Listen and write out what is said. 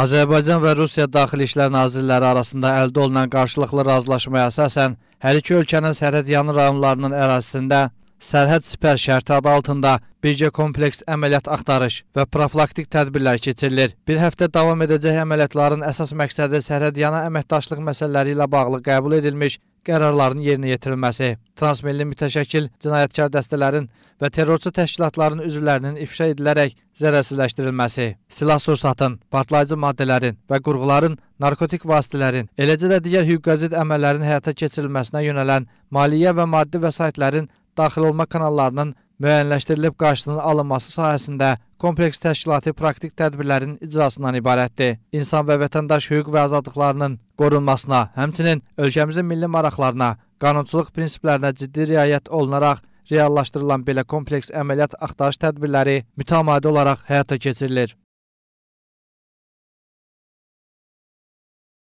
Azərbaycan və Rusiya Daxili İşlər Nazirləri arasında əldə olunan qarşılıqlı razılaşmaya əsasən hər iki ölkənin sərhəd yanı rayonlarının ərazisində Sərhəd Sipər şərti adı altında birgə kompleks əməliyyat axtarış və profilaktik tədbirlər keçirilir. Bir həftə davam edəcək əməliyyatların əsas məqsədi sərhədyanı əməkdaşlıq məsələləri ilə bağlı qəbul edilmiş qərarların yerinə yetirilməsi, transmilli mütəşəkkil cinayətkar dəstələrin və terrorçu təşkilatların üzvlərinin ifşa edilərək zərərsizləşdirilməsi, silah sursatın, partlayıcı maddələrin və qurğuların, narkotik vasitələrin, eləcə də digər hüquq qəzet əməllərin həyata keçirilməsinə yönələn maliyyə və maddi vəsaitlərin daxil olma kanallarının müəyyənləşdirilib qarşısının alınması sahəsində kompleks təşkilati praktik tədbirlərin icrasından ibarətdir. İnsan və vətəndaş hüquq və azadlıqlarının qorunmasına, həmçinin ölkəmizin milli maraqlarına, qanunçuluq prinsiplərinə ciddi riayət olunaraq reallaşdırılan belə kompleks əməliyyat axtarış tədbirləri mütəmadi olaraq həyata keçirilir.